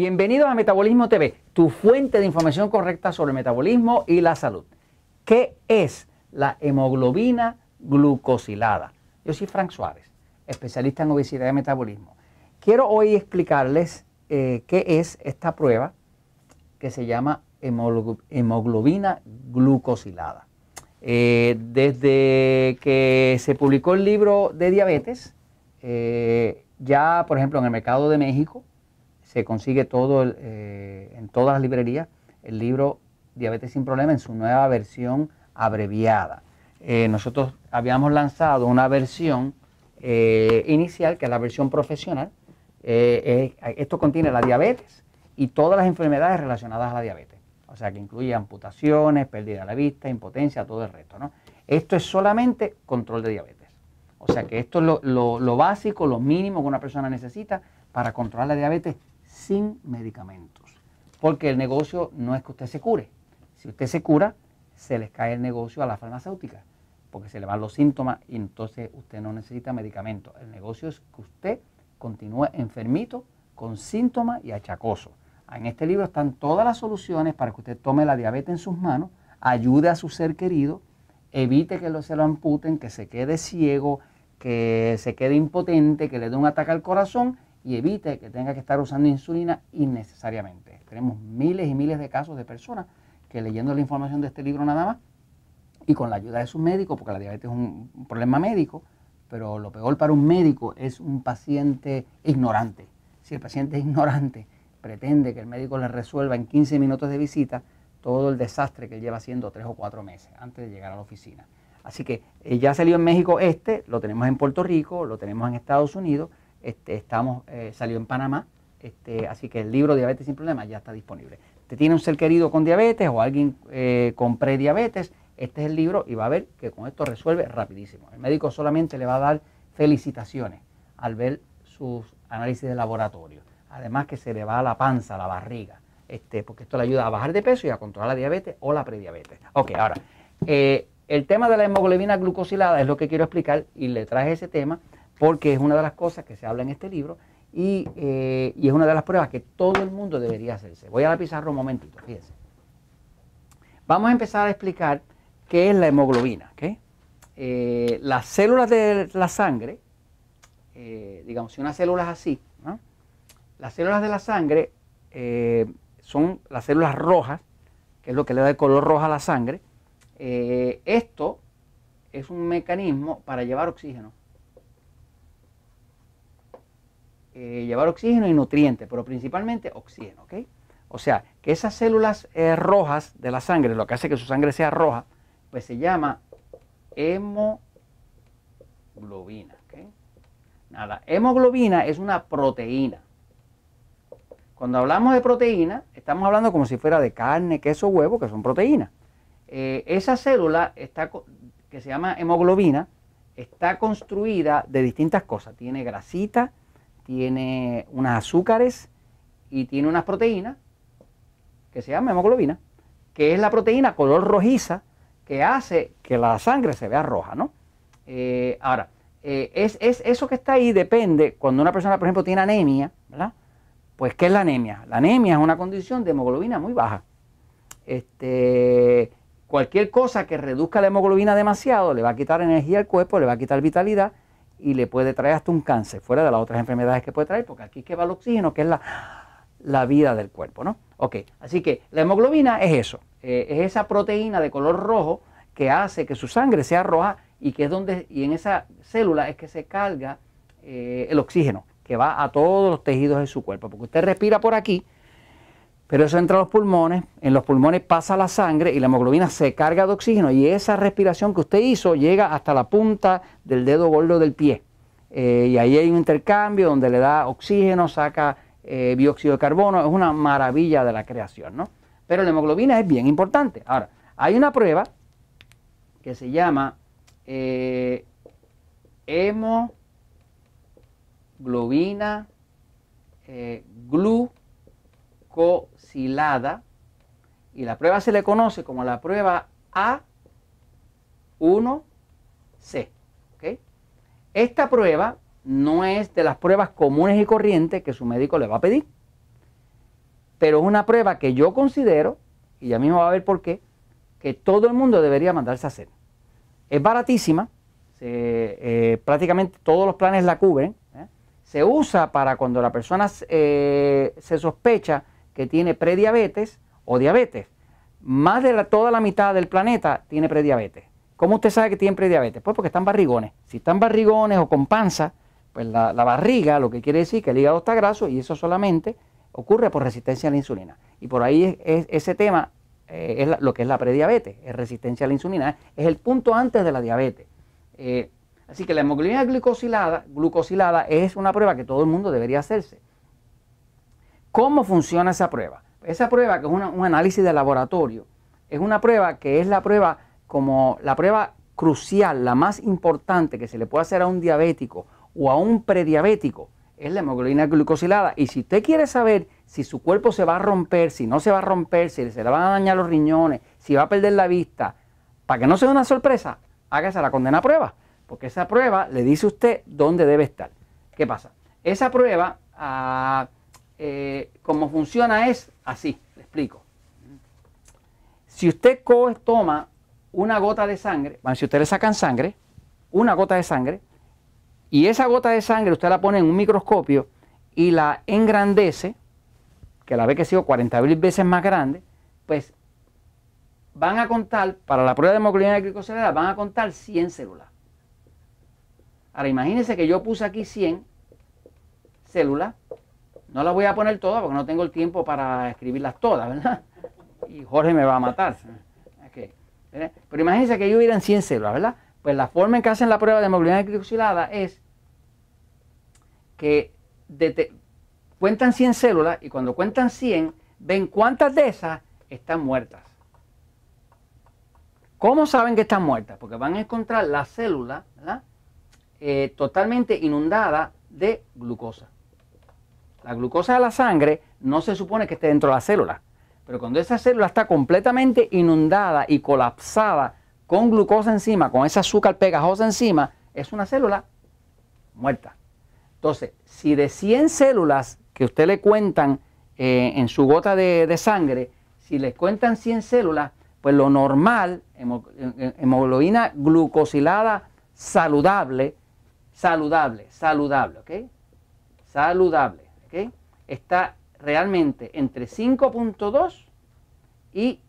Bienvenido a Metabolismo TV, tu fuente de información correcta sobre el metabolismo y la salud. ¿Qué es la hemoglobina glucosilada? Yo soy Frank Suárez, especialista en obesidad y metabolismo. Quiero hoy explicarles eh, qué es esta prueba que se llama hemoglobina glucosilada. Eh, desde que se publicó el libro de diabetes, eh, ya por ejemplo en el mercado de México, se consigue todo eh, en todas las librerías el libro Diabetes sin Problema en su nueva versión abreviada. Eh, nosotros habíamos lanzado una versión eh, inicial, que es la versión profesional. esto contiene la diabetes y todas las enfermedades relacionadas a la diabetes. O sea, que incluye amputaciones, pérdida de la vista, impotencia, todo el resto. ¿no? Esto es solamente control de diabetes. O sea, que esto es lo, lo básico, lo mínimo que una persona necesita para controlar la diabetes sin medicamentos. Porque el negocio no es que usted se cure. Si usted se cura, se les cae el negocio a la farmacéutica, porque se le van los síntomas y entonces usted no necesita medicamentos. El negocio es que usted continúe enfermito, con síntomas y achacoso. En este libro están todas las soluciones para que usted tome la diabetes en sus manos, ayude a su ser querido, evite que lo, se lo amputen, que se quede ciego, que se quede impotente, que le dé un ataque al corazón y evite que tenga que estar usando insulina innecesariamente. Tenemos miles y miles de casos de personas que leyendo la información de este libro nada más y con la ayuda de sus médicos, porque la diabetes es un problema médico, pero lo peor para un médico es un paciente ignorante. Si el paciente es ignorante pretende que el médico le resuelva en 15 minutos de visita todo el desastre que lleva haciendo tres o cuatro meses antes de llegar a la oficina. Así que eh, ya salió en México este, lo tenemos en Puerto Rico, lo tenemos en Estados Unidos este, estamos, eh, salió en Panamá, este, así que el libro Diabetes sin Problemas ya está disponible. Te tiene un ser querido con diabetes o alguien eh, con prediabetes, este es el libro y va a ver que con esto resuelve rapidísimo. El médico solamente le va a dar felicitaciones al ver sus análisis de laboratorio. Además que se le va a la panza, la barriga, este, porque esto le ayuda a bajar de peso y a controlar la diabetes o la prediabetes. Ok, ahora, eh, el tema de la hemoglobina glucosilada es lo que quiero explicar y le traje ese tema porque es una de las cosas que se habla en este libro eh, y, es una de las pruebas que todo el mundo debería hacerse. Voy a la pizarra un momentito, fíjense. Vamos a empezar a explicar qué es la hemoglobina. ¿okay? Eh, las células de la sangre, eh, digamos, si una célula es así, las células de la sangre son las células rojas, que es lo que le da el color rojo a la sangre. esto es un mecanismo para llevar oxígeno. Eh, llevar oxígeno y nutrientes, pero principalmente oxígeno. O sea, que esas células eh, rojas de la sangre, lo que hace que su sangre sea roja, pues se llama hemoglobina. Nada, hemoglobina es una proteína. Cuando hablamos de proteína, estamos hablando como si fuera de carne, queso, huevo, que son proteínas. Eh, esa célula está, que se llama hemoglobina está construida de distintas cosas. Tiene grasita, tiene unas azúcares y tiene unas proteínas que se llama hemoglobina, que es la proteína color rojiza que hace que la sangre se vea roja, ¿no? Eh, ahora, eh, es, eso que está ahí depende, cuando una persona, por ejemplo, tiene anemia, ¿verdad? Pues, ¿qué es la anemia? La anemia es una condición de hemoglobina muy baja. Este, cualquier cosa que reduzca la hemoglobina demasiado le va a quitar energía al cuerpo, le va a quitar vitalidad y le puede traer hasta un cáncer, fuera de las otras enfermedades que puede traer, porque aquí es que va el oxígeno, que es la, vida del cuerpo, ¿no? Ok, así que la hemoglobina es eso, eh, es esa proteína de color rojo que hace que su sangre sea roja y que es donde, y en esa célula es que se carga eh, el oxígeno, que va a todos los tejidos de su cuerpo, porque usted respira por aquí, pero eso entra a los pulmones, en los pulmones pasa la sangre y la hemoglobina se carga de oxígeno y esa respiración que usted hizo llega hasta la punta del dedo gordo del pie. Eh, y ahí hay un intercambio donde le da oxígeno, saca eh, dióxido de carbono, es una maravilla de la creación, Pero la hemoglobina es bien importante. Ahora, hay una prueba que se llama eh, hemoglobina glu cocilada y la prueba se le conoce como la prueba A1C. c Esta prueba no es de las pruebas comunes y corrientes que su médico le va a pedir, pero es una prueba que yo considero, y ya mismo va a ver por qué, que todo el mundo debería mandarse a hacer. Es baratísima, eh, prácticamente todos los planes la cubren, ¿eh? se usa para cuando la persona eh, se sospecha que tiene prediabetes o diabetes. Más de toda la mitad del planeta tiene prediabetes. ¿Cómo usted sabe que tiene prediabetes? Pues porque están barrigones. Si están barrigones o con panza, pues la, barriga lo que quiere decir que el hígado está graso y eso solamente ocurre por resistencia a la insulina. Y por ahí es, ese tema eh, es lo que es la prediabetes, es resistencia a la insulina, es el punto antes de la diabetes. Eh, así que la hemoglobina glucosilada, glucosilada es una prueba que todo el mundo debería hacerse. ¿Cómo funciona esa prueba? Esa prueba, que es un análisis de laboratorio, es una prueba que es la prueba como la prueba crucial, la más importante que se le puede hacer a un diabético o a un prediabético, es la hemoglobina glucosilada. Y si usted quiere saber si su cuerpo se va a romper, si no se va a romper, si se le van a dañar los riñones, si va a perder la vista, para que no sea una sorpresa, hágase la condena a prueba, porque esa prueba le dice usted dónde debe estar. ¿Qué pasa? Esa prueba... Ah, eh, cómo funciona es así, le explico. Si usted toma una gota de sangre, bueno, si usted le sacan sangre, una gota de sangre, y esa gota de sangre usted la pone en un microscopio y la engrandece, que la ve que ha sido 40 mil veces más grande, pues van a contar, para la prueba de hemoglobina de glicocelular, van a contar 100 células. Ahora imagínense que yo puse aquí 100 células no las voy a poner todas porque no tengo el tiempo para escribirlas todas, ¿verdad? Y Jorge me va a matar. ¿eh? Pero imagínense que yo hubiera 100 células, ¿verdad? Pues la forma en que hacen la prueba de hemoglobina glicosilada es que cuentan 100 células y cuando cuentan 100 ven cuántas de esas están muertas. ¿Cómo saben que están muertas? Porque van a encontrar la célula eh, totalmente inundada de glucosa. La glucosa de la sangre no se supone que esté dentro de la célula, pero cuando esa célula está completamente inundada y colapsada con glucosa encima, con ese azúcar pegajosa encima, es una célula muerta. Entonces, si de 100 células que usted le cuentan eh, en su gota de, sangre, si le cuentan 100 células, pues lo normal, eh, eh, hemoglobina glucosilada saludable, saludable, saludable, ¿ok? Saludable está realmente entre 5.2 y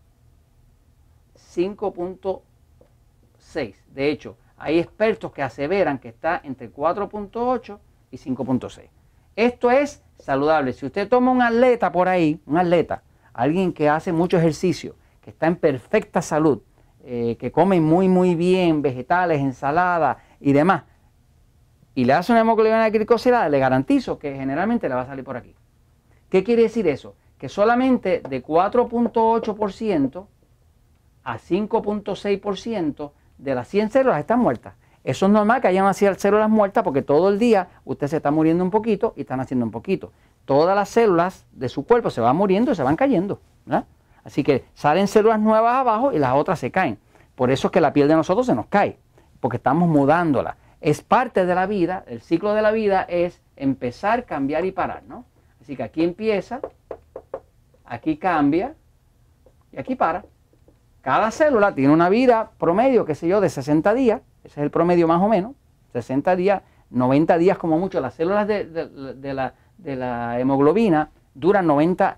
5.6. De hecho, hay expertos que aseveran que está entre 4.8 y 5.6. Esto es saludable. Si usted toma un atleta por ahí, un atleta, alguien que hace mucho ejercicio, que está en perfecta salud, eh, que come muy, muy bien vegetales, ensaladas y demás, y le hace una hemoglobina glicosilada, le garantizo que generalmente le va a salir por aquí. ¿Qué quiere decir eso? Que solamente de 4.8% a 5.6% de las 100 células están muertas. Eso es normal que hayan nacido células muertas porque todo el día usted se está muriendo un poquito y están haciendo un poquito. Todas las células de su cuerpo se van muriendo y se van cayendo. ¿verdad? Así que salen células nuevas abajo y las otras se caen. Por eso es que la piel de nosotros se nos cae, porque estamos mudándola. Es parte de la vida, el ciclo de la vida es empezar, cambiar y parar, ¿no? Así que aquí empieza, aquí cambia y aquí para. Cada célula tiene una vida promedio, qué sé yo, de 60 días. Ese es el promedio más o menos. 60 días, 90 días como mucho. Las células de, la, hemoglobina duran 90,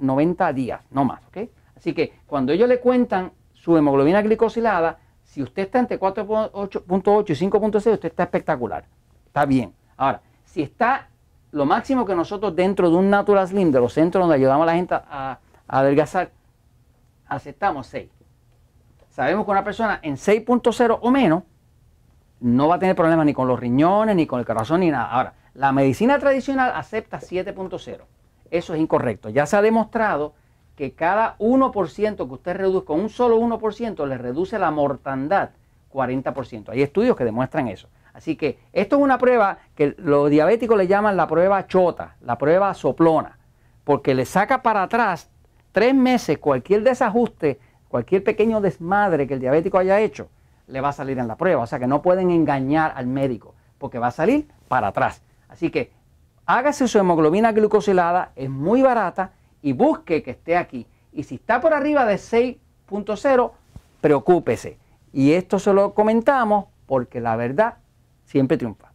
días, no más. Así que cuando ellos le cuentan su hemoglobina glicosilada, si usted está entre 4.8 y 5.6, usted está espectacular. Está bien. Ahora, si está lo máximo que nosotros dentro de un Natural Slim, de los centros donde ayudamos a la gente a, adelgazar, aceptamos 6. Sabemos que una persona en 6.0 o menos no va a tener problemas ni con los riñones, ni con el corazón, ni nada. Ahora, la medicina tradicional acepta 7.0. Eso es incorrecto. Ya se ha demostrado que cada 1% que usted reduzca, un solo 1%, le reduce la mortandad 40%. Hay estudios que demuestran eso. Así que esto es una prueba que los diabéticos le llaman la prueba chota, la prueba soplona, porque le saca para atrás tres meses cualquier desajuste, cualquier pequeño desmadre que el diabético haya hecho, le va a salir en la prueba. O sea que no pueden engañar al médico, porque va a salir para atrás. Así que hágase su hemoglobina glucosilada, es muy barata y busque que esté aquí. Y si está por arriba de 6.0, preocúpese. Y esto se lo comentamos porque la verdad siempre triunfa.